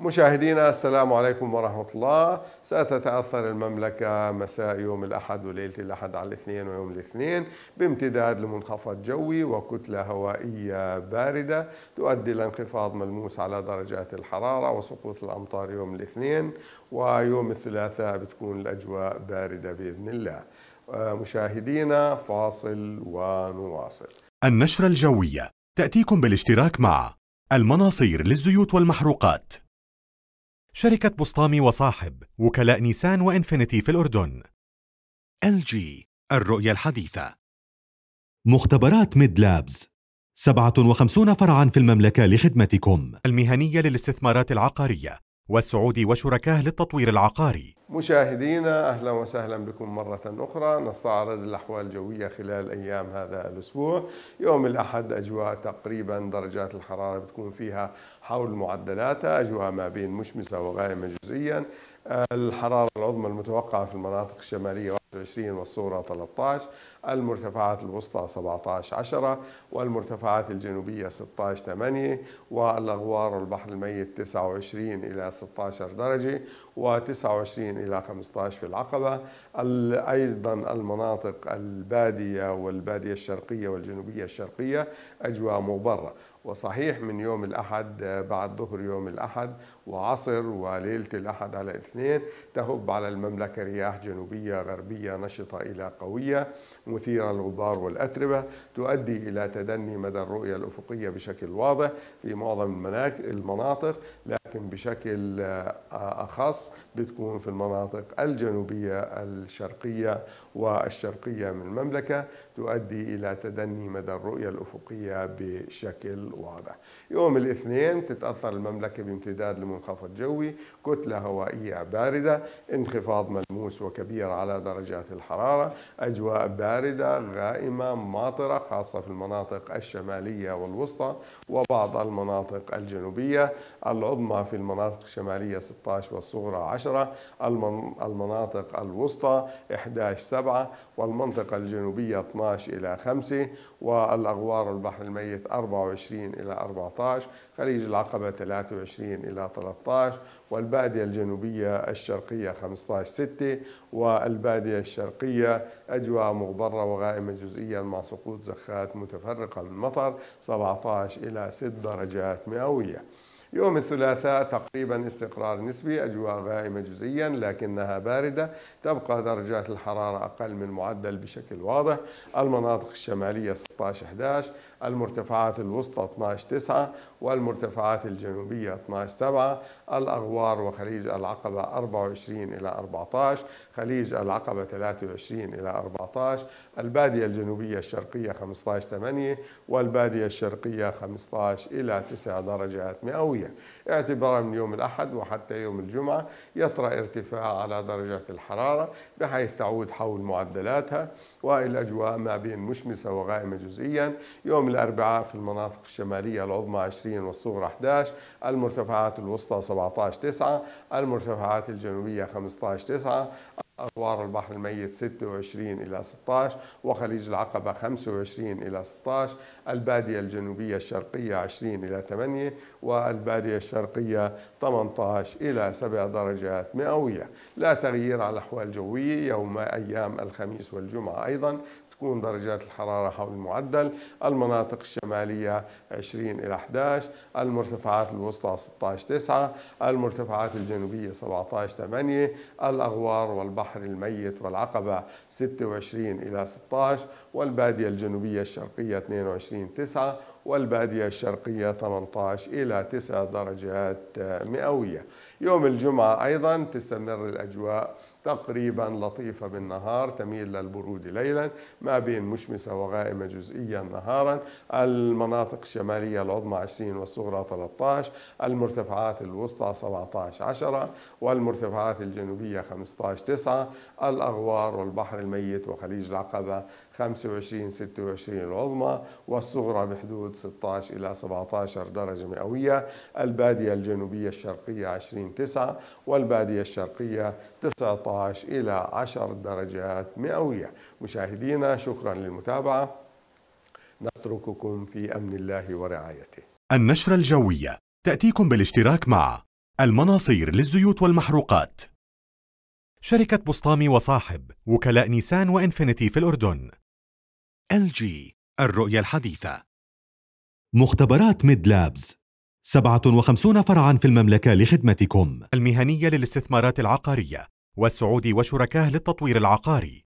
مشاهدينا السلام عليكم ورحمة الله ستتأثر المملكة مساء يوم الأحد وليلة الأحد على الاثنين ويوم الاثنين بامتداد لمنخفض جوي وكتلة هوائية باردة تؤدي لانخفاض ملموس على درجات الحرارة وسقوط الأمطار يوم الاثنين ويوم الثلاثاء بتكون الأجواء باردة بإذن الله آه، مشاهدينا فاصل ونواصل النشرة الجوية تأتيكم بالاشتراك مع المناصير للزيوت والمحروقات شركة بسطامي وصاحب وكلاء نيسان وإنفينيتي في الأردن ال جي الرؤية الحديثة مختبرات ميد لابز 57 فرعا في المملكة لخدمتكم المهنية للاستثمارات العقارية والسعودي وشركاه للتطوير العقاري مشاهدينا أهلا وسهلا بكم مرة أخرى نستعرض الأحوال الجوية خلال أيام هذا الأسبوع يوم الأحد أجواء تقريبا درجات الحرارة بتكون فيها حول معدلاتها أجواء ما بين مشمسة وغائمة جزئيا الحرارة العظمى المتوقعة في المناطق الشمالية 20 والصورة 13 المرتفعات الوسطى 17 10 والمرتفعات الجنوبية 16 8 والأغوار البحر الميت 29 إلى 16 درجة و29 إلى 15 في العقبة أيضا المناطق البادية والبادية الشرقية والجنوبية الشرقية أجواء مبرة وصحيح من يوم الأحد بعد ظهر يوم الأحد وعصر وليلة الأحد على الاثنين تهب على المملكة رياح جنوبية غربية نشطة إلى قوية مثيرة الغبار والأتربة تؤدي إلى تدني مدى الرؤية الأفقية بشكل واضح في معظم المناطق لكن بشكل آه، أخص بتكون في المناطق الجنوبية الشرقية والشرقية من المملكة تؤدي إلى تدني مدى الرؤية الأفقية بشكل واضح يوم الاثنين تتأثر المملكة بامتداد لمنخفض جوي كتلة هوائية باردة انخفاض ملموس وكبير على درجات الحرارة أجواء باردة غائمة ماطرة خاصة في المناطق الشمالية والوسطى وبعض المناطق الجنوبية العظمى في المناطق الشمالية 16 والصغرى 10 المناطق الوسطى 11 7 والمنطقة الجنوبية 12 إلى 5 والأغوار البحر الميت 24 إلى 14 خليج العقبة 23 إلى 13 والبادية الجنوبية الشرقية 15 6 والبادية الشرقية أجواء مغبرة وغائمة جزئيا مع سقوط زخات متفرقة من المطر 17 إلى 6 درجات مئوية يوم الثلاثاء تقريبا استقرار نسبي أجواء غائمة جزئيا لكنها باردة تبقى درجات الحرارة أقل من معدل بشكل واضح المناطق الشمالية 16-11 المرتفعات الوسطى 12-9 والمرتفعات الجنوبية 12-7 الأغوار وخليج العقبة 24 إلى 14 خليج العقبة 23 إلى 14 البادية الجنوبية الشرقية 15-8 والبادية الشرقية 15 إلى 9 درجات مئوية الجويه اعتبارا من يوم الأحد وحتى يوم الجمعة يطرأ ارتفاع على درجات الحرارة بحيث تعود حول معدلاتها والأجواء ما بين مشمسة وغائمة جزئيا يوم الأربعاء في المناطق الشمالية العظمى 20 والصغرى 11 المرتفعات الوسطى 17 9 المرتفعات الجنوبية 15 9 أسوار البحر الميت 26 إلى 16 وخليج العقبة 25 إلى 16 البادية الجنوبية الشرقية 20 إلى 8 والبادية الشرقية 18 إلى 7 درجات مئوية لا تغيير على الأحوال الجوية يوم أيام الخميس والجمعة أيضا تكون درجات الحرارة حول المعدل المناطق الشمالية 20 إلى 11 المرتفعات الوسطى 16 9 المرتفعات الجنوبية 17 8 الأغوار والبحر البحر الميت والعقبة 26 إلى 16 والبادية الجنوبية الشرقية 22 9 والبادية الشرقية 18 إلى 9 درجات مئوية يوم الجمعة أيضا تستمر الأجواء تقريبا لطيفة بالنهار تميل للبرود ليلا ما بين مشمسة وغائمة جزئيا نهارا المناطق الشمالية العظمى 20 والصغرى 13 المرتفعات الوسطى 17 10 والمرتفعات الجنوبية 15 9 الأغوار والبحر الميت وخليج العقبة 25 26 العظمى والصغرى بحدود 16 إلى 17 درجة مئوية البادية الجنوبية الشرقية 20 9 والبادية الشرقية 19 إلى 10 درجات مئوية مشاهدينا شكرا للمتابعة نترككم في أمن الله ورعايته النشرة الجوية تأتيكم بالاشتراك مع المناصير للزيوت والمحروقات شركة بسطامي وصاحب وكلاء نيسان وإنفينيتي في الأردن ال جي الرؤية الحديثة مختبرات ميد لابز 57 فرعا في المملكة لخدمتكم المهنية للاستثمارات العقارية والسعودي وشركاه للتطوير العقاري